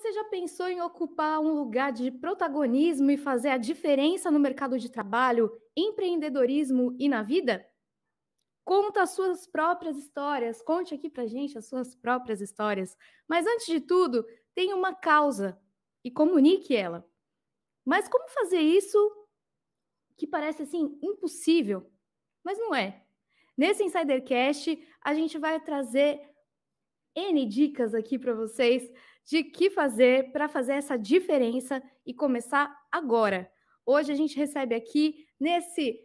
Você já pensou em ocupar um lugar de protagonismo e fazer a diferença no mercado de trabalho, empreendedorismo e na vida? Conta as suas próprias histórias, conte aqui pra gente as suas próprias histórias. Mas antes de tudo, tenha uma causa e comunique ela. Mas como fazer isso que parece assim impossível, mas não é? Nesse Insidercast, a gente vai trazer N dicas aqui para vocês de que fazer para fazer essa diferença e começar agora. Hoje a gente recebe aqui nesse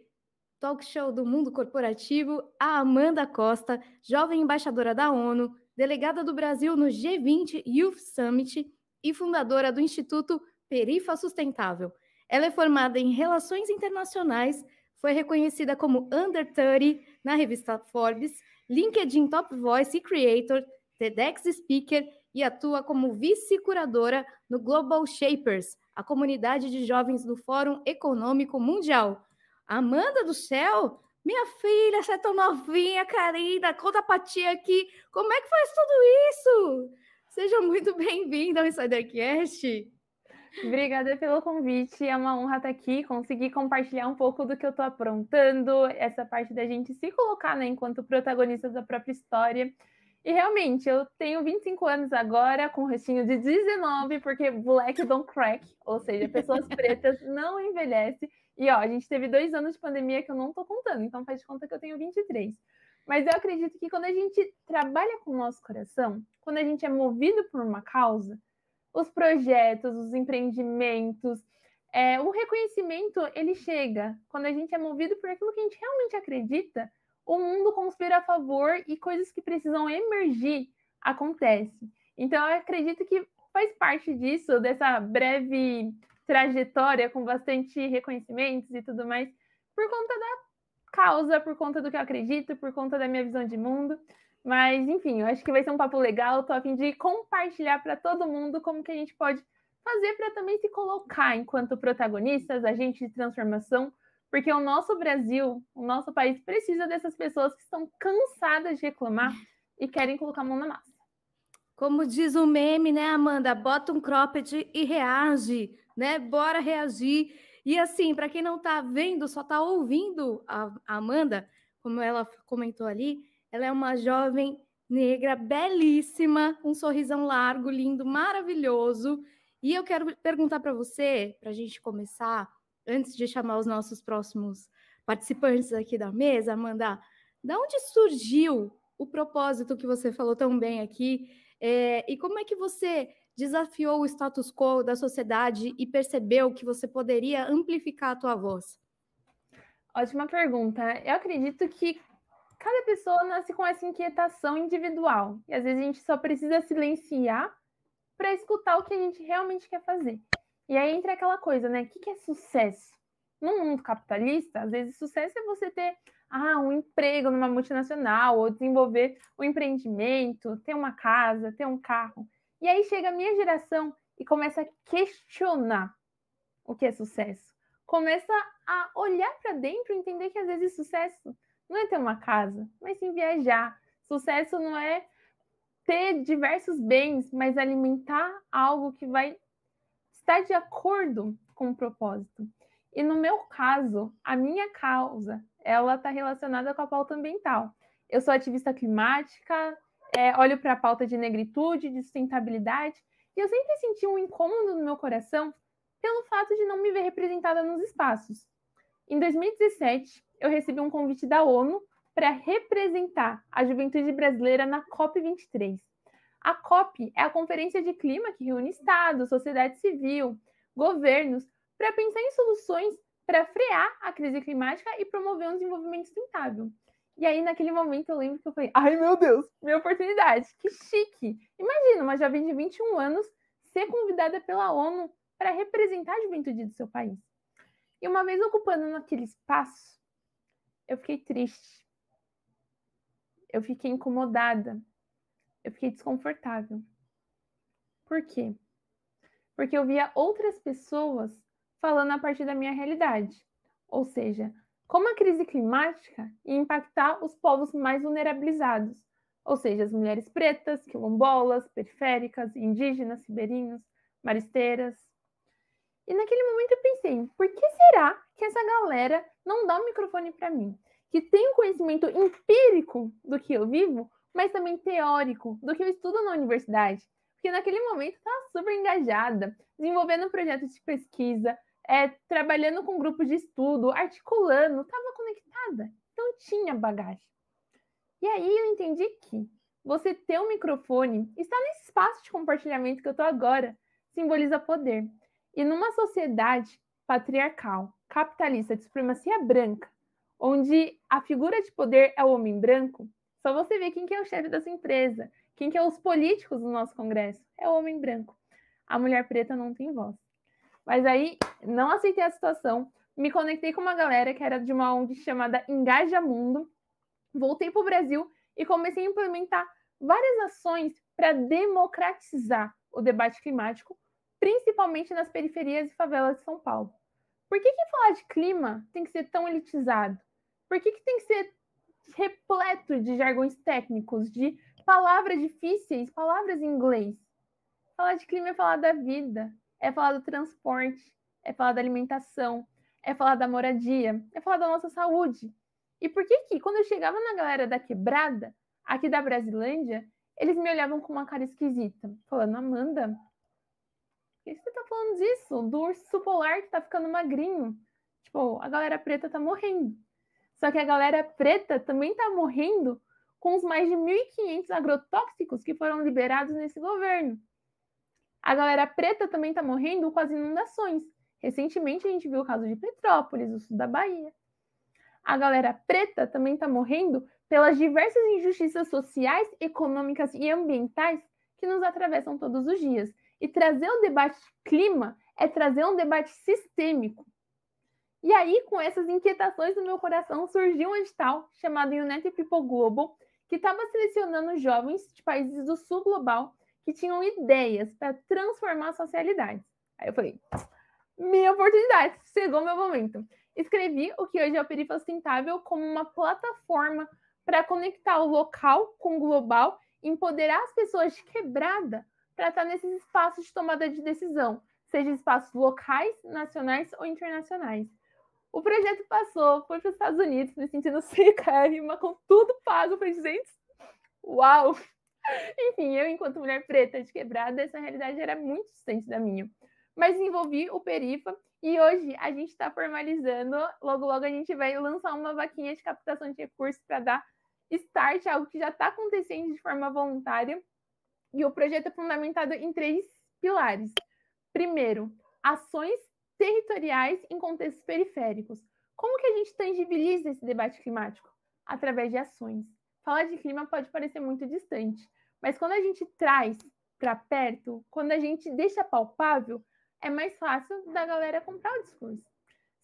talk show do mundo corporativo a Amanda Costa, jovem embaixadora da ONU, delegada do Brasil no G20 Youth Summit e fundadora do Instituto Perifa Sustentável. Ela é formada em Relações Internacionais, foi reconhecida como Under 30 na revista Forbes, LinkedIn Top Voice e Creator, TEDx Speaker e atua como vice-curadora no Global Shapers, a comunidade de jovens do Fórum Econômico Mundial. Amanda do céu, minha filha, você é tão novinha, querida, conta pra tia aqui, como é que faz tudo isso? Seja muito bem-vinda ao InsiderCast. Obrigada pelo convite, é uma honra estar aqui, conseguir compartilhar um pouco do que eu estou aprontando, essa parte da gente se colocar né, enquanto protagonista da própria história e realmente, eu tenho 25 anos agora, com um restinho de 19, porque black don't crack, ou seja, pessoas pretas não envelhecem. E ó, a gente teve dois anos de pandemia que eu não tô contando, então faz de conta que eu tenho 23. Mas eu acredito que quando a gente trabalha com o nosso coração, quando a gente é movido por uma causa, os projetos, os empreendimentos, é, o reconhecimento, ele chega. Quando a gente é movido por aquilo que a gente realmente acredita, o mundo conspira a favor e coisas que precisam emergir acontecem. Então, eu acredito que faz parte disso, dessa breve trajetória com bastante reconhecimentos e tudo mais, por conta da causa, por conta do que eu acredito, por conta da minha visão de mundo. Mas, enfim, eu acho que vai ser um papo legal. Estou a fim de compartilhar para todo mundo como que a gente pode fazer para também se colocar enquanto protagonistas, agentes de transformação, porque o nosso Brasil, o nosso país, precisa dessas pessoas que estão cansadas de reclamar e querem colocar a mão na massa. Como diz o meme, né, Amanda? Bota um cropped e reage, né? Bora reagir. E assim, para quem não está vendo, só está ouvindo a Amanda, como ela comentou ali, ela é uma jovem negra belíssima, um sorrisão largo, lindo, maravilhoso. E eu quero perguntar para você, para a gente começar, antes de chamar os nossos próximos participantes aqui da mesa, Amanda, da onde surgiu o propósito que você falou tão bem aqui? É, e como é que você desafiou o status quo da sociedade e percebeu que você poderia amplificar a tua voz? Ótima pergunta. Eu acredito que cada pessoa nasce com essa inquietação individual e às vezes a gente só precisa silenciar para escutar o que a gente realmente quer fazer. E aí entra aquela coisa, né? O que, que é sucesso? No mundo capitalista, às vezes sucesso é você ter ah, um emprego numa multinacional, ou desenvolver um empreendimento, ter uma casa, ter um carro. E aí chega a minha geração e começa a questionar o que é sucesso. Começa a olhar para dentro e entender que às vezes sucesso não é ter uma casa, mas sim viajar. Sucesso não é ter diversos bens, mas alimentar algo que vai está de acordo com o propósito. E no meu caso, a minha causa, ela está relacionada com a pauta ambiental. Eu sou ativista climática, é, olho para a pauta de negritude, de sustentabilidade, e eu sempre senti um incômodo no meu coração pelo fato de não me ver representada nos espaços. Em 2017, eu recebi um convite da ONU para representar a juventude brasileira na COP23. A COP é a Conferência de Clima que reúne Estado, sociedade civil, governos, para pensar em soluções para frear a crise climática e promover um desenvolvimento sustentável. E aí, naquele momento, eu lembro que eu falei: ai meu Deus, minha oportunidade, que chique! Imagina uma jovem de 21 anos ser convidada pela ONU para representar a juventude do seu país. E uma vez ocupando naquele espaço, eu fiquei triste. Eu fiquei incomodada eu fiquei desconfortável. Por quê? Porque eu via outras pessoas falando a partir da minha realidade. Ou seja, como a crise climática ia impactar os povos mais vulnerabilizados, ou seja, as mulheres pretas, quilombolas, periféricas, indígenas, ribeirinhos, maristeiras. E naquele momento eu pensei, por que será que essa galera não dá o um microfone para mim, que tem um conhecimento empírico do que eu vivo, mas também teórico do que eu estudo na universidade. Porque naquele momento estava super engajada, desenvolvendo projetos de pesquisa, é, trabalhando com grupos de estudo, articulando, estava conectada. Então tinha bagagem. E aí eu entendi que você ter um microfone está nesse espaço de compartilhamento que eu estou agora, simboliza poder. E numa sociedade patriarcal, capitalista de supremacia branca, onde a figura de poder é o homem branco, só você ver quem que é o chefe da sua empresa, quem que é os políticos do nosso Congresso. É o homem branco. A mulher preta não tem voz. Mas aí, não aceitei a situação, me conectei com uma galera que era de uma ONG chamada Engaja Mundo, voltei para o Brasil e comecei a implementar várias ações para democratizar o debate climático, principalmente nas periferias e favelas de São Paulo. Por que, que falar de clima tem que ser tão elitizado? Por que, que tem que ser repleto de jargões técnicos, de palavras difíceis, palavras em inglês. Falar de clima é falar da vida, é falar do transporte, é falar da alimentação, é falar da moradia, é falar da nossa saúde. E por que que quando eu chegava na galera da quebrada, aqui da Brasilândia, eles me olhavam com uma cara esquisita, falando: Amanda, por que você tá falando disso? Do urso polar que tá ficando magrinho. Tipo, a galera preta tá morrendo. Só que a galera preta também está morrendo com os mais de 1.500 agrotóxicos que foram liberados nesse governo. A galera preta também está morrendo com as inundações. Recentemente a gente viu o caso de Petrópolis, o sul da Bahia. A galera preta também está morrendo pelas diversas injustiças sociais, econômicas e ambientais que nos atravessam todos os dias. E trazer um debate de clima é trazer um debate sistêmico, e aí, com essas inquietações no meu coração, surgiu um edital chamado United People Global, que estava selecionando jovens de países do sul global que tinham ideias para transformar a socialidade. Aí eu falei, minha oportunidade, chegou meu momento. Escrevi o que hoje é o Perifa Sustentável como uma plataforma para conectar o local com o global, empoderar as pessoas de quebrada para estar tá nesses espaços de tomada de decisão, seja espaços locais, nacionais ou internacionais. O projeto passou, foi para os Estados Unidos, me sentindo mas com tudo pago. Falei, gente, uau! Enfim, eu, enquanto mulher preta de quebrada, essa realidade era muito distante da minha. Mas envolvi o Perifa e hoje a gente está formalizando. Logo, logo a gente vai lançar uma vaquinha de captação de recursos para dar start, algo que já está acontecendo de forma voluntária. E o projeto é fundamentado em três pilares. Primeiro, ações territoriais em contextos periféricos. Como que a gente tangibiliza esse debate climático? Através de ações. Falar de clima pode parecer muito distante, mas quando a gente traz para perto, quando a gente deixa palpável, é mais fácil da galera comprar o discurso.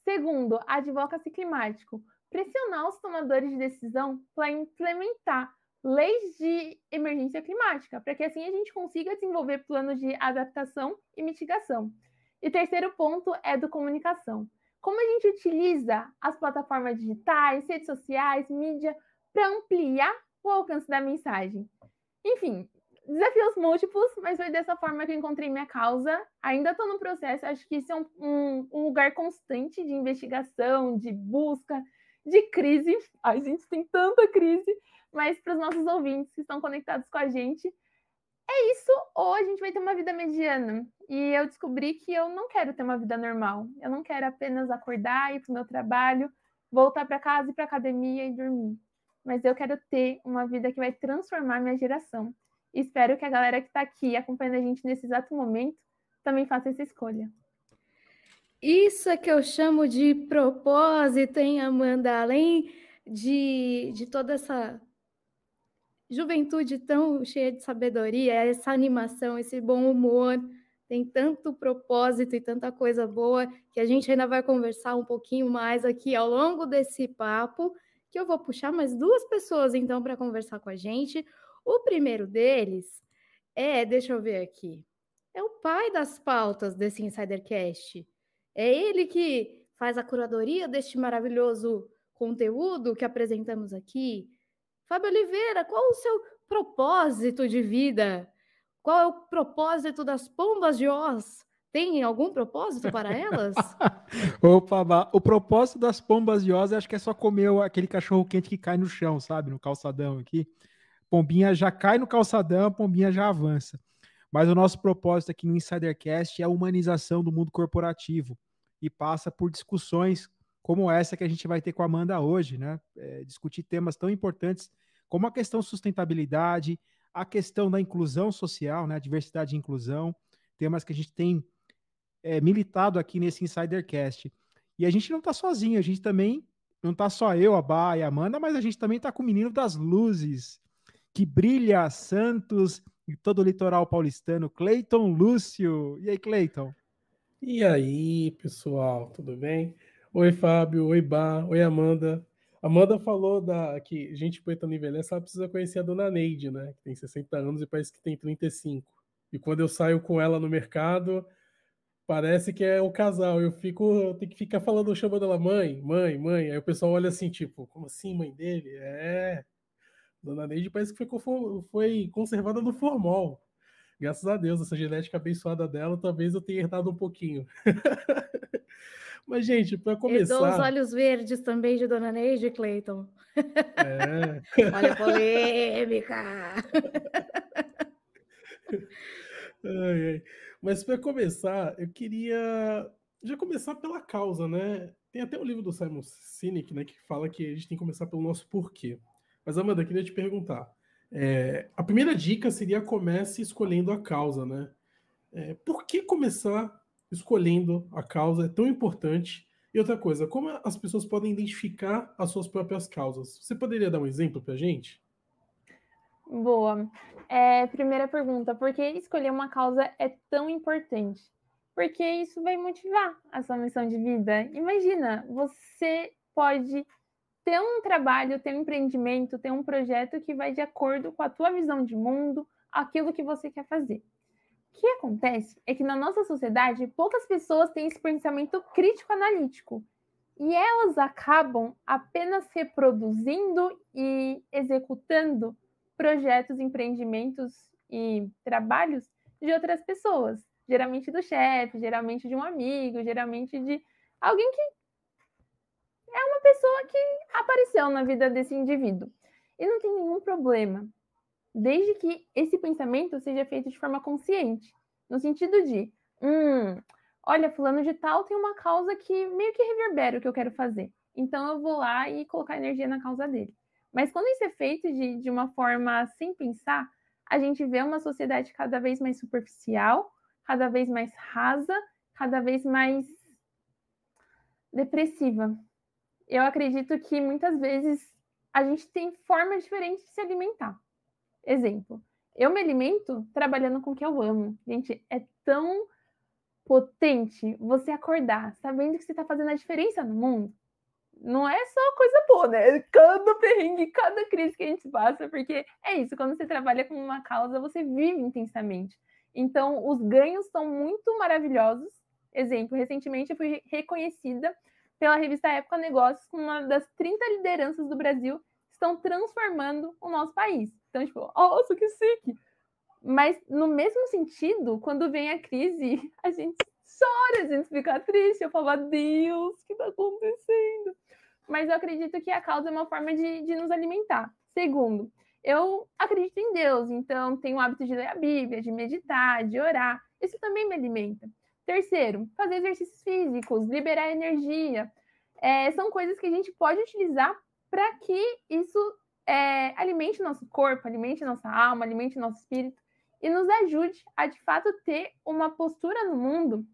Segundo, advoca-se climático. Pressionar os tomadores de decisão para implementar leis de emergência climática, para que assim a gente consiga desenvolver planos de adaptação e mitigação. E o terceiro ponto é do comunicação. Como a gente utiliza as plataformas digitais, redes sociais, mídia para ampliar o alcance da mensagem? Enfim, desafios múltiplos, mas foi dessa forma que eu encontrei minha causa. Ainda estou no processo, acho que isso é um, um, um, lugar constante de investigação, de busca, de crise. A gente tem tanta crise, mas para os nossos ouvintes que estão conectados com a gente, é isso, ou a gente vai ter uma vida mediana. E eu descobri que eu não quero ter uma vida normal. Eu não quero apenas acordar, ir para o meu trabalho, voltar para casa, ir para academia e dormir. Mas eu quero ter uma vida que vai transformar minha geração. E espero que a galera que está aqui acompanhando a gente nesse exato momento também faça essa escolha. Isso é que eu chamo de propósito, hein, Amanda? Além de, de toda essa juventude tão cheia de sabedoria, essa animação, esse bom humor, tem tanto propósito e tanta coisa boa que a gente ainda vai conversar um pouquinho mais aqui ao longo desse papo, que eu vou puxar mais duas pessoas então para conversar com a gente. O primeiro deles é, deixa eu ver aqui, é o pai das pautas desse Insidercast. É ele que faz a curadoria deste maravilhoso conteúdo que apresentamos aqui Fábio Oliveira, qual o seu propósito de vida? Qual é o propósito das pombas de Oz? Tem algum propósito para elas? Opa, o propósito das pombas de Oz acho que é só comer aquele cachorro quente que cai no chão, sabe? No calçadão aqui. Pombinha já cai no calçadão, a pombinha já avança. Mas o nosso propósito aqui no Insidercast é a humanização do mundo corporativo e passa por discussões como essa que a gente vai ter com a Amanda hoje, né? É, discutir temas tão importantes como a questão sustentabilidade, a questão da inclusão social, né? Diversidade e inclusão, temas que a gente tem é, militado aqui nesse Insidercast. E a gente não está sozinho, a gente também não está só eu, a Bá e a Amanda, mas a gente também está com o menino das luzes, que brilha Santos e todo o litoral paulistano, Cleiton Lúcio. E aí, Cleiton? E aí, pessoal, tudo bem? Oi, Fábio. Oi, Bar. Oi, Amanda. Amanda falou da que gente preta não envelhece, ela precisa conhecer a dona Neide, né? Que tem 60 anos e parece que tem 35. E quando eu saio com ela no mercado, parece que é o casal. Eu fico, eu tenho que ficar falando, chamando ela mãe, mãe, mãe. Aí o pessoal olha assim, tipo, como assim, mãe dele? É. Dona Neide parece que ficou, foi conservada no formal. Graças a Deus, essa genética abençoada dela, talvez eu tenha herdado um pouquinho. Mas, gente, para começar. Eu dou os olhos verdes também de Dona Neide Clayton. É. Olha a polêmica! ai, ai. Mas, para começar, eu queria já começar pela causa, né? Tem até o um livro do Simon Sinek, né, que fala que a gente tem que começar pelo nosso porquê. Mas, Amanda, eu queria te perguntar. É, a primeira dica seria comece escolhendo a causa, né? É, por que começar escolhendo a causa é tão importante. E outra coisa, como as pessoas podem identificar as suas próprias causas? Você poderia dar um exemplo para a gente? Boa. É, primeira pergunta: por que escolher uma causa é tão importante? Porque isso vai motivar a sua missão de vida. Imagina, você pode ter um trabalho, ter um empreendimento, ter um projeto que vai de acordo com a tua visão de mundo, aquilo que você quer fazer. O que acontece é que na nossa sociedade poucas pessoas têm esse pensamento crítico analítico e elas acabam apenas reproduzindo e executando projetos, empreendimentos e trabalhos de outras pessoas, geralmente do chefe, geralmente de um amigo, geralmente de alguém que é uma pessoa que apareceu na vida desse indivíduo. E não tem nenhum problema, desde que esse pensamento seja feito de forma consciente, no sentido de, hum, olha, fulano de tal tem uma causa que meio que reverbera o que eu quero fazer. Então eu vou lá e colocar energia na causa dele. Mas quando isso é feito de, de uma forma sem pensar, a gente vê uma sociedade cada vez mais superficial, cada vez mais rasa, cada vez mais depressiva. Eu acredito que muitas vezes a gente tem formas diferentes de se alimentar. Exemplo, eu me alimento trabalhando com o que eu amo. Gente, é tão potente você acordar sabendo que você está fazendo a diferença no mundo. Não é só coisa boa, né? Cada perrengue, cada crise que a gente passa, porque é isso, quando você trabalha com uma causa, você vive intensamente. Então, os ganhos são muito maravilhosos. Exemplo, recentemente eu fui reconhecida pela revista Época Negócios como uma das 30 lideranças do Brasil que estão transformando o nosso país. Então, tipo, nossa, oh, que sick! Mas no mesmo sentido, quando vem a crise, a gente chora, a gente fica triste, eu falo, Deus, o que tá acontecendo? Mas eu acredito que a causa é uma forma de, de nos alimentar. Segundo, eu acredito em Deus, então tenho o hábito de ler a Bíblia, de meditar, de orar. Isso também me alimenta. Terceiro, fazer exercícios físicos, liberar energia. É, são coisas que a gente pode utilizar para que isso é, alimente nosso corpo, alimente nossa alma, alimente nosso espírito e nos ajude a de fato ter uma postura no mundo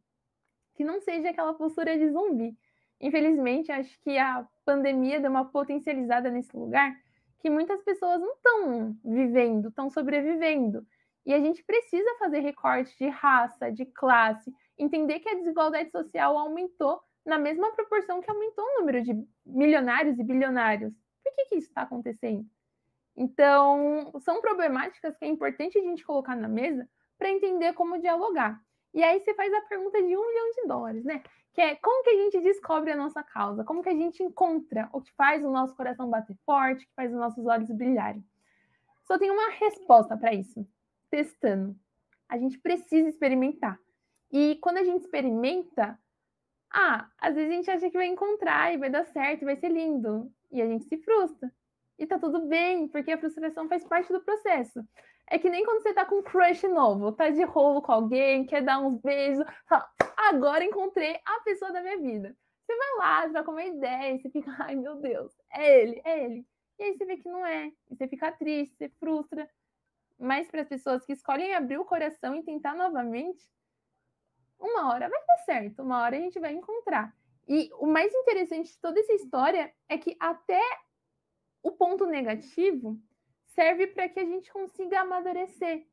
que não seja aquela postura de zumbi. Infelizmente, acho que a pandemia deu uma potencializada nesse lugar que muitas pessoas não estão vivendo, estão sobrevivendo. E a gente precisa fazer recorte de raça, de classe, entender que a desigualdade social aumentou na mesma proporção que aumentou o número de milionários e bilionários que, que isso está acontecendo? Então, são problemáticas que é importante a gente colocar na mesa para entender como dialogar. E aí você faz a pergunta de um milhão de dólares, né? Que é como que a gente descobre a nossa causa, como que a gente encontra o que faz o nosso coração bater forte, que faz os nossos olhos brilharem. Só tem uma resposta para isso: testando. A gente precisa experimentar. E quando a gente experimenta, ah, às vezes a gente acha que vai encontrar e vai dar certo, vai ser lindo e a gente se frustra. E tá tudo bem, porque a frustração faz parte do processo. É que nem quando você tá com um crush novo, tá de rolo com alguém, quer dar uns beijos, fala, agora encontrei a pessoa da minha vida. Você vai lá, troca uma ideia, e você fica, ai meu Deus, é ele, é ele. E aí você vê que não é, e você fica triste, você frustra. Mas para as pessoas que escolhem abrir o coração e tentar novamente, uma hora vai dar certo, uma hora a gente vai encontrar. E o mais interessante de toda essa história é que até o ponto negativo serve para que a gente consiga amadurecer.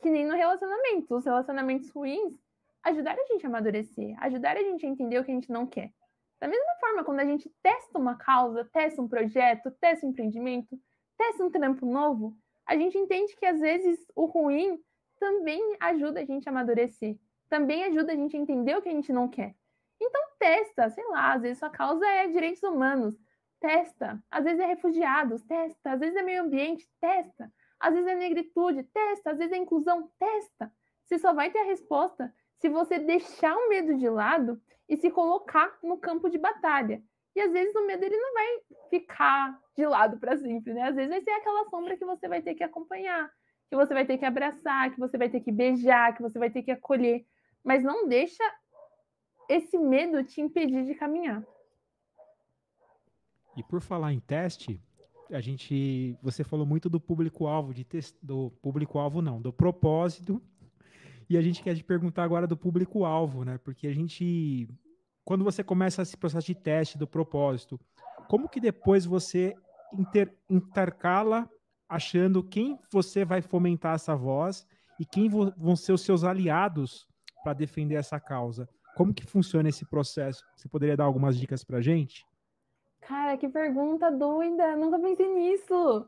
Que nem no relacionamento. Os relacionamentos ruins ajudaram a gente a amadurecer, ajudaram a gente a entender o que a gente não quer. Da mesma forma, quando a gente testa uma causa, testa um projeto, testa um empreendimento, testa um trampo novo, a gente entende que às vezes o ruim também ajuda a gente a amadurecer, também ajuda a gente a entender o que a gente não quer testa, sei lá, às vezes sua causa é direitos humanos, testa. Às vezes é refugiados, testa. Às vezes é meio ambiente, testa. Às vezes é negritude, testa. Às vezes é inclusão, testa. Você só vai ter a resposta se você deixar o medo de lado e se colocar no campo de batalha. E às vezes o medo ele não vai ficar de lado para sempre, né? Às vezes vai ser aquela sombra que você vai ter que acompanhar, que você vai ter que abraçar, que você vai ter que beijar, que você vai ter que acolher. Mas não deixa esse medo te impedir de caminhar. E por falar em teste, a gente, você falou muito do público-alvo, de do público-alvo não, do propósito. E a gente quer te perguntar agora do público-alvo, né? Porque a gente, quando você começa esse processo de teste do propósito, como que depois você inter, intercala achando quem você vai fomentar essa voz e quem vão ser os seus aliados para defender essa causa? Como que funciona esse processo? Você poderia dar algumas dicas para gente? Cara, que pergunta doida! Nunca pensei nisso.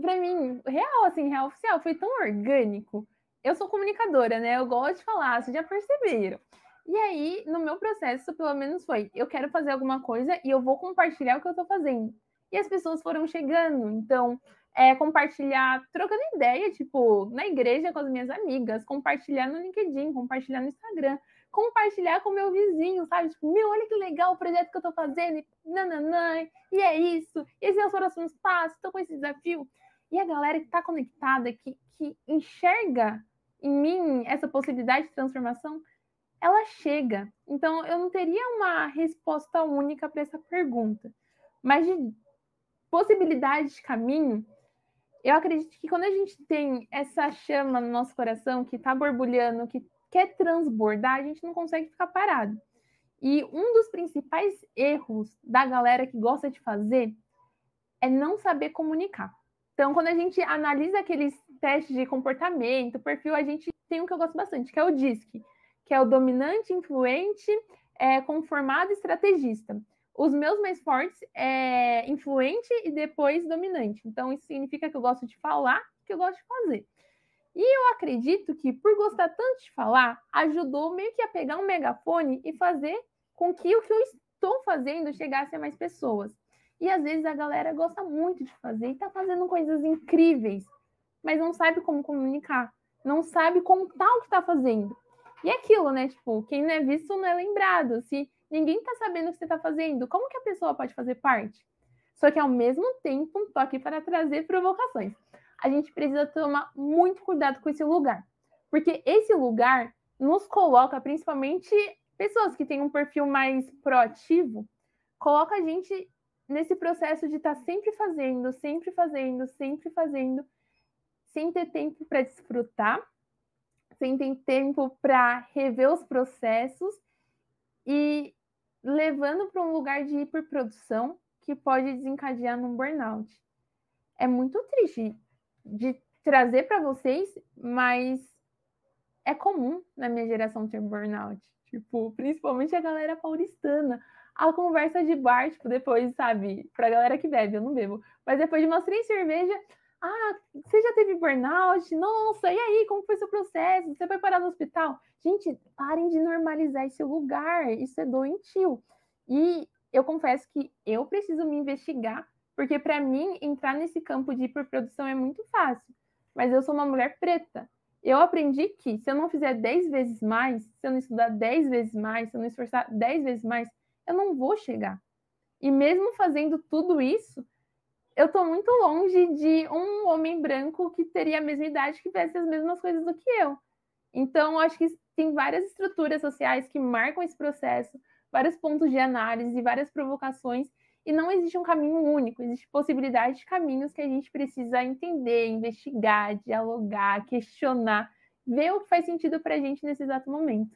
Para mim, real, assim, real oficial, foi tão orgânico. Eu sou comunicadora, né? Eu gosto de falar, vocês já perceberam. E aí, no meu processo, pelo menos foi, eu quero fazer alguma coisa e eu vou compartilhar o que eu tô fazendo. E as pessoas foram chegando, então, é, compartilhar, trocando ideia, tipo, na igreja com as minhas amigas, compartilhar no LinkedIn, compartilhar no Instagram compartilhar com meu vizinho, sabe? Tipo, meu, olha que legal o projeto que eu tô fazendo, e nananã, e é isso, e esses são os próximos passos, tô com esse desafio. E a galera que tá conectada, que, que enxerga em mim essa possibilidade de transformação, ela chega. Então, eu não teria uma resposta única para essa pergunta, mas de possibilidade de caminho, eu acredito que quando a gente tem essa chama no nosso coração que está borbulhando, que quer transbordar, a gente não consegue ficar parado. E um dos principais erros da galera que gosta de fazer é não saber comunicar. Então, quando a gente analisa aqueles testes de comportamento, perfil, a gente tem um que eu gosto bastante, que é o DISC, que é o dominante, influente, é, conformado estrategista. Os meus mais fortes é influente e depois dominante. Então, isso significa que eu gosto de falar, que eu gosto de fazer. E eu acredito que, por gostar tanto de falar, ajudou meio que a pegar um megafone e fazer com que o que eu estou fazendo chegasse a mais pessoas. E às vezes a galera gosta muito de fazer e está fazendo coisas incríveis, mas não sabe como comunicar, não sabe contar o que está fazendo. E é aquilo, né? Tipo, quem não é visto não é lembrado. Se ninguém está sabendo o que você está fazendo, como que a pessoa pode fazer parte? Só que ao mesmo tempo, um toque para trazer provocações a gente precisa tomar muito cuidado com esse lugar, porque esse lugar nos coloca, principalmente pessoas que têm um perfil mais proativo, coloca a gente nesse processo de estar tá sempre fazendo, sempre fazendo, sempre fazendo, sem ter tempo para desfrutar, sem ter tempo para rever os processos e levando para um lugar de hiperprodução que pode desencadear num burnout. É muito triste de trazer para vocês, mas é comum na minha geração ter burnout. Tipo, principalmente a galera paulistana. A conversa de bar, tipo, depois, sabe? Pra galera que bebe, eu não bebo. Mas depois de umas três cervejas, ah, você já teve burnout? Nossa, e aí, como foi seu processo? Você foi parar no hospital? Gente, parem de normalizar esse lugar, isso é doentio. E eu confesso que eu preciso me investigar porque para mim, entrar nesse campo de hiperprodução é muito fácil. Mas eu sou uma mulher preta. Eu aprendi que se eu não fizer dez vezes mais, se eu não estudar dez vezes mais, se eu não esforçar dez vezes mais, eu não vou chegar. E mesmo fazendo tudo isso, eu estou muito longe de um homem branco que teria a mesma idade, que fizesse as mesmas coisas do que eu. Então, acho que tem várias estruturas sociais que marcam esse processo, vários pontos de análise, várias provocações e não existe um caminho único, existe possibilidade de caminhos que a gente precisa entender, investigar, dialogar, questionar, ver o que faz sentido para a gente nesse exato momento.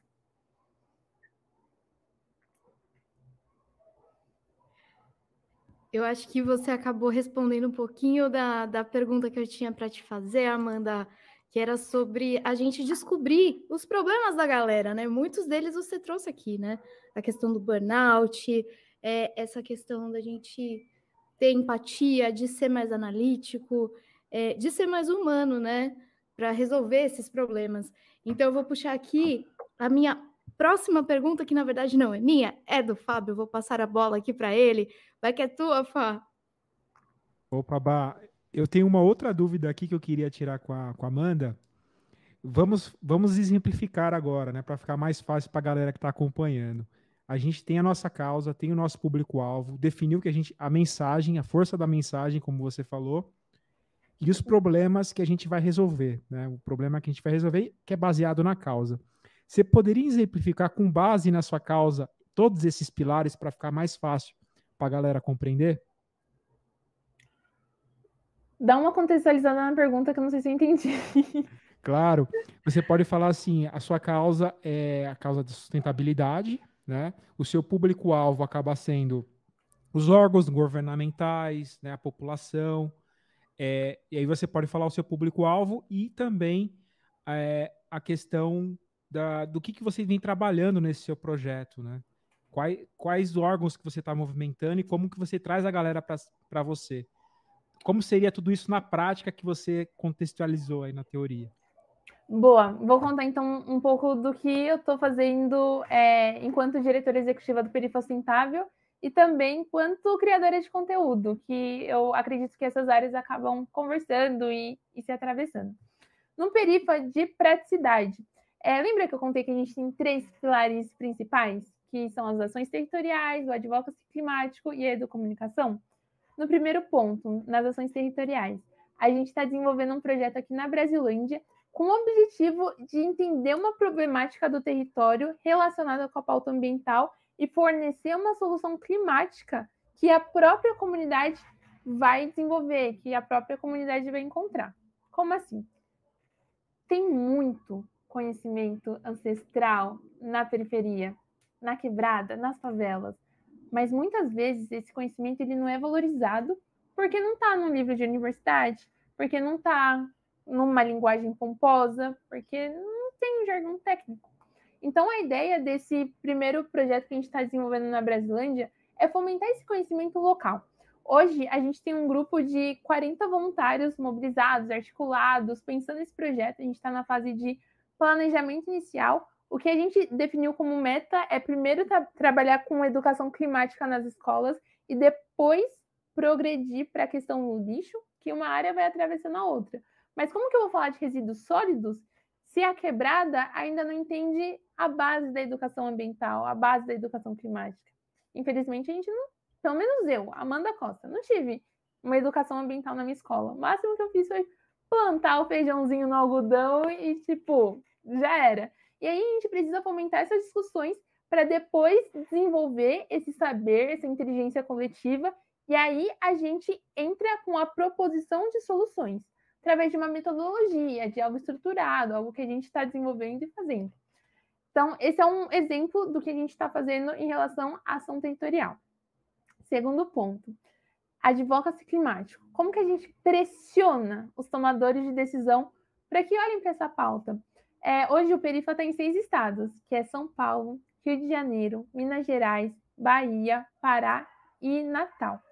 Eu acho que você acabou respondendo um pouquinho da, da pergunta que eu tinha para te fazer, Amanda, que era sobre a gente descobrir os problemas da galera, né? Muitos deles você trouxe aqui, né? A questão do burnout, é, essa questão da gente ter empatia, de ser mais analítico, é, de ser mais humano, né? Para resolver esses problemas. Então, eu vou puxar aqui a minha próxima pergunta, que na verdade não é minha, é do Fábio. vou passar a bola aqui para ele. Vai que é tua, Fá. Opa, Bá. Eu tenho uma outra dúvida aqui que eu queria tirar com a, com a Amanda. Vamos, vamos exemplificar agora, né? Para ficar mais fácil para a galera que está acompanhando a gente tem a nossa causa, tem o nosso público-alvo, definiu que a gente a mensagem, a força da mensagem, como você falou, e os problemas que a gente vai resolver, né? O problema que a gente vai resolver que é baseado na causa. Você poderia exemplificar com base na sua causa todos esses pilares para ficar mais fácil para a galera compreender? Dá uma contextualizada na pergunta que eu não sei se eu entendi. Claro. Você pode falar assim, a sua causa é a causa da sustentabilidade, né? O seu público-alvo acaba sendo os órgãos governamentais, né, a população, é, e aí você pode falar o seu público-alvo e também é, a questão da, do que, que você vem trabalhando nesse seu projeto, né? Quais, quais órgãos que você está movimentando e como que você traz a galera para você. Como seria tudo isso na prática que você contextualizou aí na teoria? Boa, vou contar então um pouco do que eu estou fazendo é, enquanto diretora executiva do Perifa Sustentável e também enquanto criadora de conteúdo, que eu acredito que essas áreas acabam conversando e, e se atravessando. No Perifa de praticidade, é, lembra que eu contei que a gente tem três pilares principais, que são as ações territoriais, o advocacy climático e a educomunicação? No primeiro ponto, nas ações territoriais, a gente está desenvolvendo um projeto aqui na Brasilândia com o objetivo de entender uma problemática do território relacionada com a pauta ambiental e fornecer uma solução climática que a própria comunidade vai desenvolver, que a própria comunidade vai encontrar. Como assim? Tem muito conhecimento ancestral na periferia, na quebrada, nas favelas, mas muitas vezes esse conhecimento ele não é valorizado porque não está no livro de universidade, porque não está numa linguagem pomposa, porque não tem um jargão técnico. Então, a ideia desse primeiro projeto que a gente está desenvolvendo na Brasilândia é fomentar esse conhecimento local. Hoje, a gente tem um grupo de 40 voluntários mobilizados, articulados, pensando nesse projeto. A gente está na fase de planejamento inicial. O que a gente definiu como meta é primeiro tra trabalhar com educação climática nas escolas e depois progredir para a questão do lixo, que uma área vai atravessando a outra. Mas como que eu vou falar de resíduos sólidos se a quebrada ainda não entende a base da educação ambiental, a base da educação climática? Infelizmente, a gente não, pelo menos eu, Amanda Costa, não tive uma educação ambiental na minha escola. O máximo que eu fiz foi plantar o feijãozinho no algodão e, tipo, já era. E aí a gente precisa fomentar essas discussões para depois desenvolver esse saber, essa inteligência coletiva, e aí a gente entra com a proposição de soluções através de uma metodologia, de algo estruturado, algo que a gente está desenvolvendo e fazendo. Então, esse é um exemplo do que a gente está fazendo em relação à ação territorial. Segundo ponto, advogado climático. Como que a gente pressiona os tomadores de decisão para que olhem para essa pauta? É, hoje o Perifa está em seis estados, que é São Paulo, Rio de Janeiro, Minas Gerais, Bahia, Pará e Natal.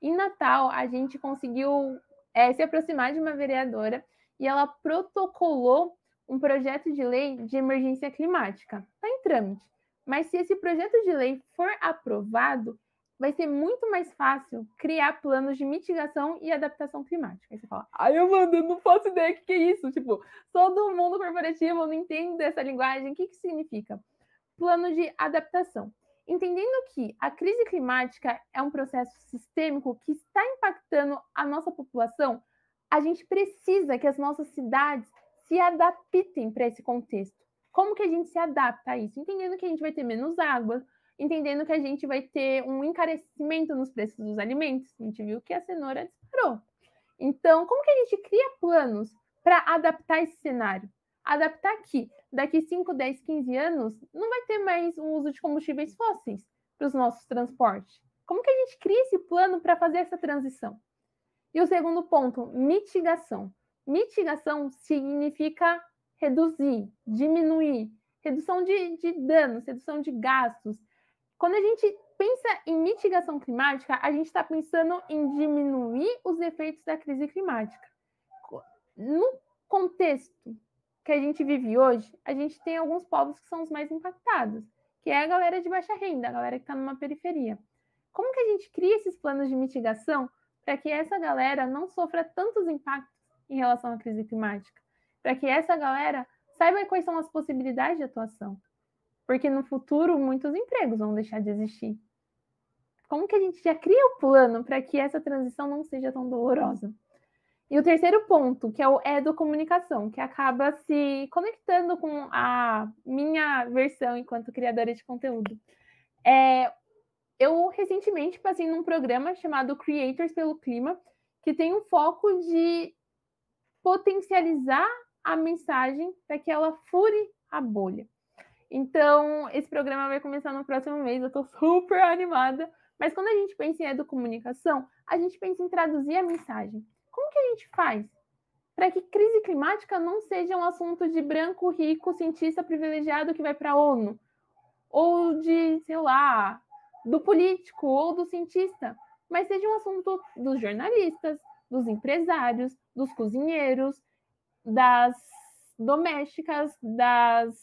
Em Natal, a gente conseguiu é, se aproximar de uma vereadora e ela protocolou um projeto de lei de emergência climática. Está em trâmite. Mas se esse projeto de lei for aprovado, vai ser muito mais fácil criar planos de mitigação e adaptação climática. Aí você fala, ai, Amanda, não faço ideia o que, que é isso. Tipo, todo mundo corporativo não entende essa linguagem. O que, que significa? Plano de adaptação entendendo que a crise climática é um processo sistêmico que está impactando a nossa população, a gente precisa que as nossas cidades se adaptem para esse contexto. Como que a gente se adapta a isso? Entendendo que a gente vai ter menos água, entendendo que a gente vai ter um encarecimento nos preços dos alimentos. A gente viu que a cenoura disparou. Então, como que a gente cria planos para adaptar esse cenário? adaptar que daqui 5, 10, 15 anos não vai ter mais o uso de combustíveis fósseis para os nossos transportes? Como que a gente cria esse plano para fazer essa transição? E o segundo ponto, mitigação. Mitigação significa reduzir, diminuir, redução de, de danos, redução de gastos. Quando a gente pensa em mitigação climática, a gente está pensando em diminuir os efeitos da crise climática. No contexto que a gente vive hoje, a gente tem alguns povos que são os mais impactados, que é a galera de baixa renda, a galera que está numa periferia. Como que a gente cria esses planos de mitigação para que essa galera não sofra tantos impactos em relação à crise climática? Para que essa galera saiba quais são as possibilidades de atuação? Porque no futuro muitos empregos vão deixar de existir. Como que a gente já cria o plano para que essa transição não seja tão dolorosa? E o terceiro ponto, que é o edo comunicação, que acaba se conectando com a minha versão enquanto criadora de conteúdo. É, eu recentemente passei num programa chamado Creators pelo Clima, que tem o um foco de potencializar a mensagem para que ela fure a bolha. Então, esse programa vai começar no próximo mês, eu estou super animada. Mas quando a gente pensa em comunicação, a gente pensa em traduzir a mensagem. Como que a gente faz para que crise climática não seja um assunto de branco rico, cientista privilegiado que vai para a ONU? Ou de, sei lá, do político ou do cientista, mas seja um assunto dos jornalistas, dos empresários, dos cozinheiros, das domésticas, das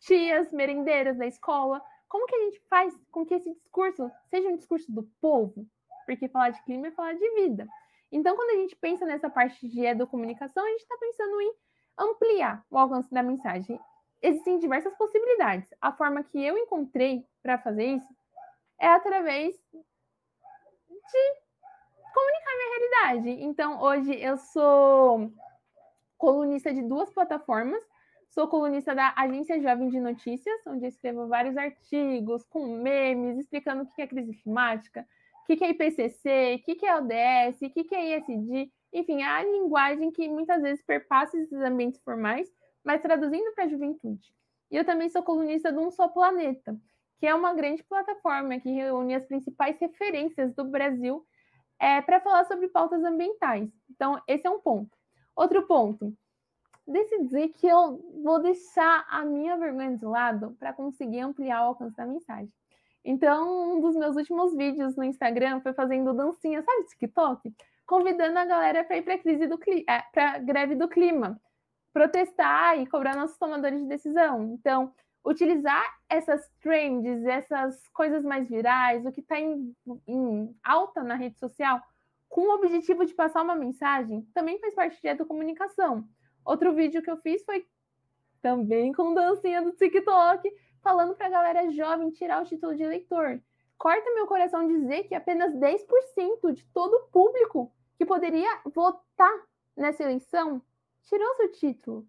tias merendeiras da escola. Como que a gente faz com que esse discurso seja um discurso do povo? Porque falar de clima é falar de vida. Então, quando a gente pensa nessa parte de edocomunicação, a gente está pensando em ampliar o alcance da mensagem. Existem diversas possibilidades. A forma que eu encontrei para fazer isso é através de comunicar minha realidade. Então, hoje eu sou colunista de duas plataformas. Sou colunista da Agência Jovem de Notícias, onde escrevo vários artigos com memes explicando o que é crise climática, que, que é IPCC, o que, que é ODS, o que, que é ISD, enfim, é a linguagem que muitas vezes perpassa esses ambientes formais, mas traduzindo para a juventude. E eu também sou colunista do Um Só Planeta, que é uma grande plataforma que reúne as principais referências do Brasil é, para falar sobre pautas ambientais. Então, esse é um ponto. Outro ponto, decidi que eu vou deixar a minha vergonha de lado para conseguir ampliar o alcance da mensagem. Então, um dos meus últimos vídeos no Instagram foi fazendo dancinha, sabe, TikTok? Convidando a galera para ir para a crise do clima, é, para greve do clima, protestar e cobrar nossos tomadores de decisão. Então, utilizar essas trends, essas coisas mais virais, o que está em, em, alta na rede social, com o objetivo de passar uma mensagem, também faz parte de comunicação. Outro vídeo que eu fiz foi também com dancinha do TikTok, falando para a galera jovem tirar o título de eleitor. Corta meu coração dizer que apenas 10% de todo o público que poderia votar nessa eleição tirou seu título.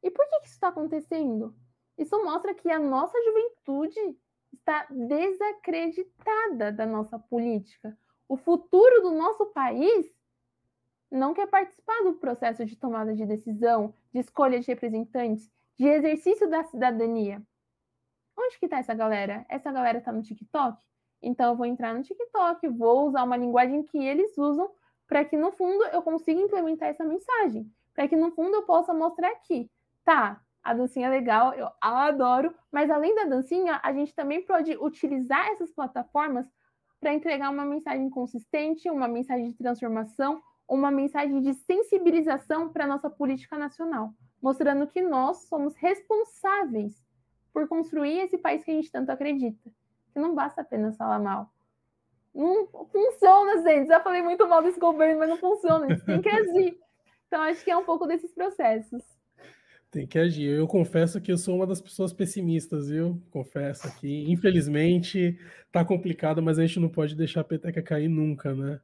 E por que, que isso está acontecendo? Isso mostra que a nossa juventude está desacreditada da nossa política. O futuro do nosso país não quer participar do processo de tomada de decisão, de escolha de representantes, de exercício da cidadania. Onde que tá essa galera? Essa galera tá no TikTok? Então eu vou entrar no TikTok, vou usar uma linguagem que eles usam para que no fundo eu consiga implementar essa mensagem, para que no fundo eu possa mostrar aqui, tá? A dancinha é legal, eu adoro, mas além da dancinha, a gente também pode utilizar essas plataformas para entregar uma mensagem consistente, uma mensagem de transformação, uma mensagem de sensibilização para a nossa política nacional, mostrando que nós somos responsáveis por construir esse país que a gente tanto acredita. Que não basta apenas falar mal. Não funciona, gente. Já falei muito mal desse governo, mas não funciona. gente tem que agir. Então, acho que é um pouco desses processos. Tem que agir. Eu confesso que eu sou uma das pessoas pessimistas, viu? Confesso aqui. Infelizmente, tá complicado, mas a gente não pode deixar a peteca cair nunca, né?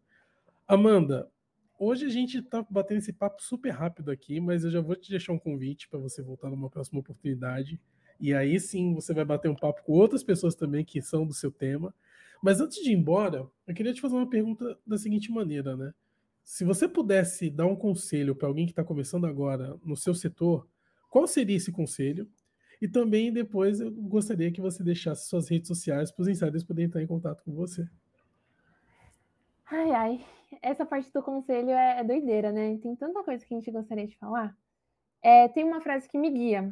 Amanda, hoje a gente tá batendo esse papo super rápido aqui, mas eu já vou te deixar um convite para você voltar numa próxima oportunidade e aí sim você vai bater um papo com outras pessoas também que são do seu tema. Mas antes de ir embora, eu queria te fazer uma pergunta da seguinte maneira, né? Se você pudesse dar um conselho para alguém que está começando agora no seu setor, qual seria esse conselho? E também depois eu gostaria que você deixasse suas redes sociais para os insiders poderem entrar em contato com você. Ai, ai, essa parte do conselho é, é, doideira, né? Tem tanta coisa que a gente gostaria de falar. É, tem uma frase que me guia,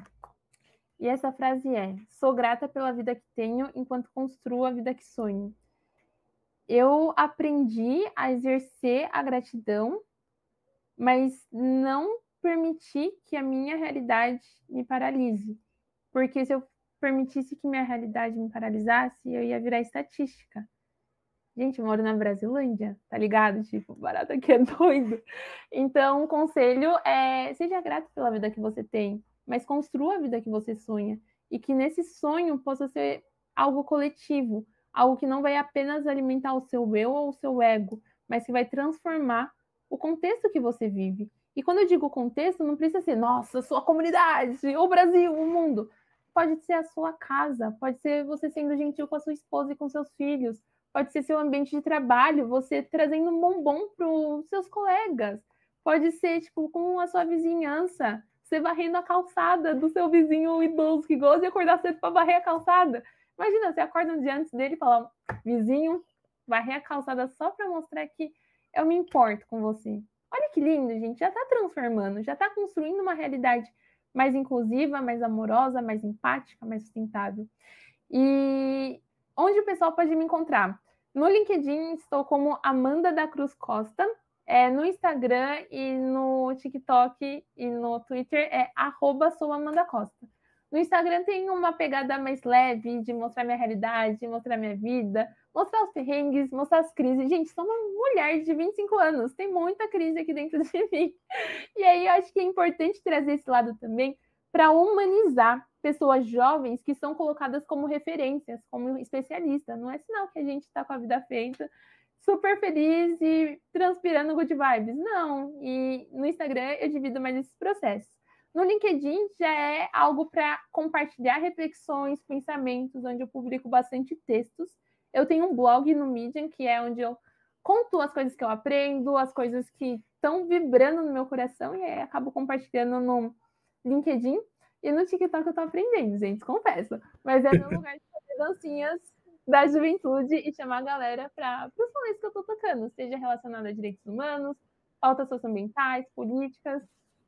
e essa frase é: Sou grata pela vida que tenho enquanto construo a vida que sonho. Eu aprendi a exercer a gratidão, mas não permiti que a minha realidade me paralise. Porque se eu permitisse que minha realidade me paralisasse, eu ia virar estatística. Gente, eu moro na Brasilândia, tá ligado? Tipo, o barato aqui é doido. Então, o conselho é: seja grato pela vida que você tem mas construa a vida que você sonha e que nesse sonho possa ser algo coletivo, algo que não vai apenas alimentar o seu eu ou o seu ego, mas que vai transformar o contexto que você vive. E quando eu digo contexto, não precisa ser nossa, sua comunidade, o Brasil, o mundo. Pode ser a sua casa, pode ser você sendo gentil com a sua esposa e com seus filhos, pode ser seu ambiente de trabalho, você trazendo um bombom para os seus colegas, pode ser tipo com a sua vizinhança, você varrendo a calçada do seu vizinho idoso que gosta de acordar cedo para varrer a calçada. Imagina, você acorda um dia antes dele e fala: vizinho, varrer a calçada só para mostrar que eu me importo com você. Olha que lindo, gente. Já está transformando, já está construindo uma realidade mais inclusiva, mais amorosa, mais empática, mais sustentável. E onde o pessoal pode me encontrar? No LinkedIn estou como Amanda da Cruz Costa é, no Instagram e no TikTok e no Twitter é arroba souamandacosta. No Instagram tem uma pegada mais leve de mostrar minha realidade, mostrar minha vida, mostrar os perrengues, mostrar as crises. Gente, sou uma mulher de 25 anos, tem muita crise aqui dentro de mim. E aí eu acho que é importante trazer esse lado também para humanizar pessoas jovens que são colocadas como referências, como especialista. Não é sinal que a gente está com a vida feita super feliz e transpirando good vibes. Não. E no Instagram eu divido mais esses processos. No LinkedIn já é algo para compartilhar reflexões, pensamentos, onde eu publico bastante textos. Eu tenho um blog no Medium, que é onde eu conto as coisas que eu aprendo, as coisas que estão vibrando no meu coração, e aí acabo compartilhando no LinkedIn. E no TikTok eu tô aprendendo, gente, confesso. Mas é meu lugar de fazer dancinhas da juventude e chamar a galera para os rolês que eu estou tocando, seja relacionado a direitos humanos, pautas socioambientais, políticas,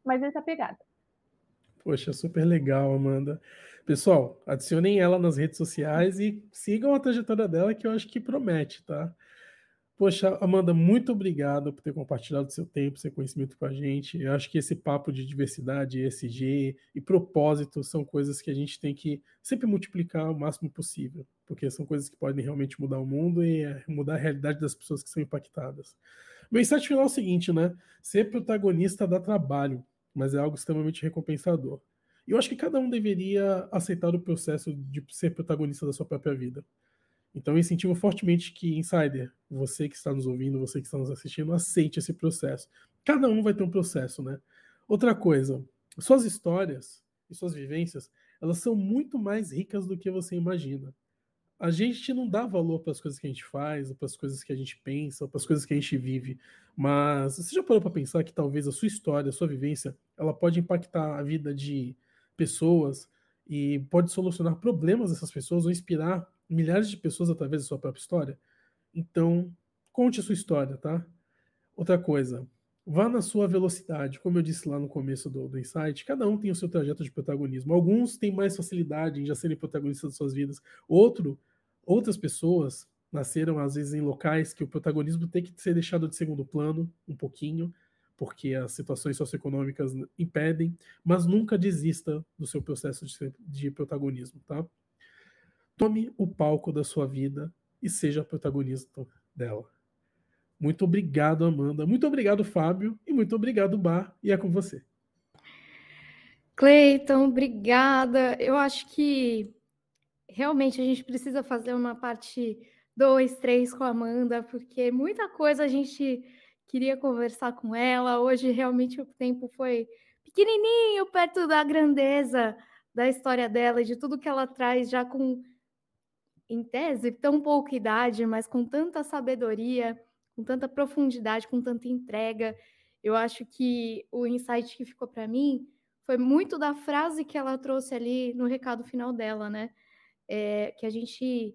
mas essa pegada. Poxa, super legal, Amanda. Pessoal, adicionem ela nas redes sociais e sigam a trajetória dela, que eu acho que promete, tá? Poxa, Amanda, muito obrigado por ter compartilhado seu tempo, seu conhecimento com a gente. Eu acho que esse papo de diversidade, ESG e propósito são coisas que a gente tem que sempre multiplicar o máximo possível, porque são coisas que podem realmente mudar o mundo e eh, mudar a realidade das pessoas que são impactadas. Meu insight final é o seguinte, né? Ser protagonista dá trabalho, mas é algo extremamente recompensador. E eu acho que cada um deveria aceitar o processo de ser protagonista da sua própria vida. Então eu incentivo fortemente que, insider, você que está nos ouvindo, você que está nos assistindo, aceite esse processo. Cada um vai ter um processo, né? Outra coisa, suas histórias e suas vivências, elas são muito mais ricas do que você imagina. A gente não dá valor para as coisas que a gente faz, para as coisas que a gente pensa, ou para as coisas que a gente vive. Mas você já parou para pensar que talvez a sua história, a sua vivência, ela pode impactar a vida de pessoas e pode solucionar problemas dessas pessoas ou inspirar milhares de pessoas através da sua própria história. Então, conte a sua história, tá? Outra coisa, vá na sua velocidade. Como eu disse lá no começo do, do insight, cada um tem o seu trajeto de protagonismo. Alguns têm mais facilidade em já serem protagonistas de suas vidas. Outro, outras pessoas nasceram às vezes em locais que o protagonismo tem que ser deixado de segundo plano um pouquinho, porque as situações socioeconômicas impedem, mas nunca desista do seu processo de, de protagonismo, tá? Tome o palco da sua vida e seja protagonista dela. Muito obrigado, Amanda. Muito obrigado, Fábio. E muito obrigado, Bar. E é com você. Cleiton, obrigada. Eu acho que realmente a gente precisa fazer uma parte 2, 3 com a Amanda, porque muita coisa a gente queria conversar com ela. Hoje realmente o tempo foi pequenininho perto da grandeza da história dela e de tudo que ela traz já com em tese, tão pouca idade, mas com tanta sabedoria, com tanta profundidade, com tanta entrega. Eu acho que o insight que ficou para mim foi muito da frase que ela trouxe ali no recado final dela, né? É, que a gente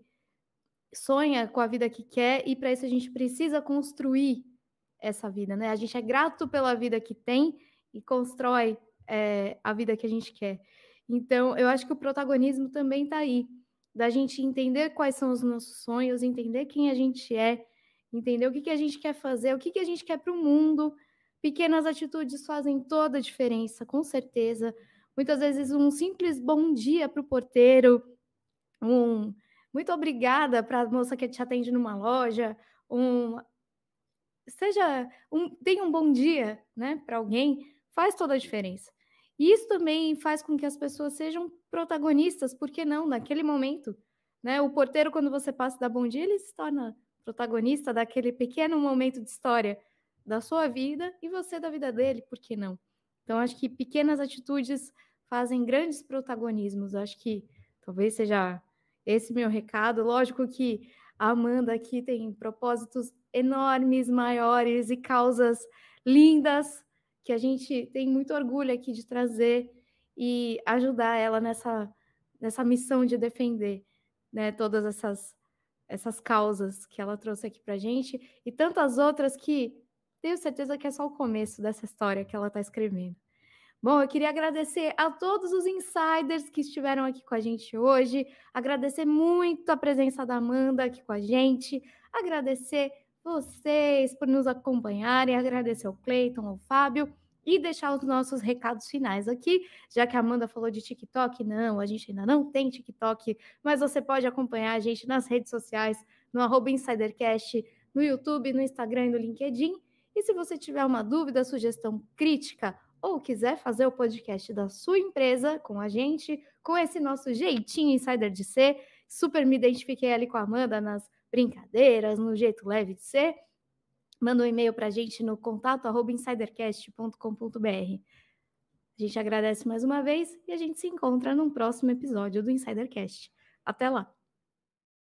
sonha com a vida que quer e para isso a gente precisa construir essa vida, né? A gente é grato pela vida que tem e constrói é, a vida que a gente quer. Então, eu acho que o protagonismo também está aí da gente entender quais são os nossos sonhos, entender quem a gente é, entender o que, que a gente quer fazer, o que, que a gente quer para o mundo. Pequenas atitudes fazem toda a diferença, com certeza. Muitas vezes, um simples bom dia para o porteiro, um muito obrigada para a moça que te atende numa loja, um seja um, tenha um bom dia né, para alguém, faz toda a diferença. E isso também faz com que as pessoas sejam protagonistas, por que não, naquele momento. Né? O porteiro, quando você passa da bom dia, ele se torna protagonista daquele pequeno momento de história da sua vida e você da vida dele, por que não? Então, acho que pequenas atitudes fazem grandes protagonismos. Acho que talvez seja esse meu recado. Lógico que a Amanda aqui tem propósitos enormes, maiores e causas lindas que a gente tem muito orgulho aqui de trazer e ajudar ela nessa, nessa missão de defender né, todas essas, essas causas que ela trouxe aqui para a gente e tantas outras que tenho certeza que é só o começo dessa história que ela está escrevendo. Bom, eu queria agradecer a todos os insiders que estiveram aqui com a gente hoje, agradecer muito a presença da Amanda aqui com a gente, agradecer vocês por nos acompanharem, agradecer ao Cleiton, ao Fábio e deixar os nossos recados finais aqui, já que a Amanda falou de TikTok, não, a gente ainda não tem TikTok, mas você pode acompanhar a gente nas redes sociais, no arroba InsiderCast, no YouTube, no Instagram e no LinkedIn. E se você tiver uma dúvida, sugestão, crítica ou quiser fazer o podcast da sua empresa com a gente, com esse nosso jeitinho insider de ser, super me identifiquei ali com a Amanda nas brincadeiras, no jeito leve de ser, manda um e-mail para a gente no contato insidercast.com.br. A gente agradece mais uma vez e a gente se encontra num próximo episódio do Insidercast. Até lá!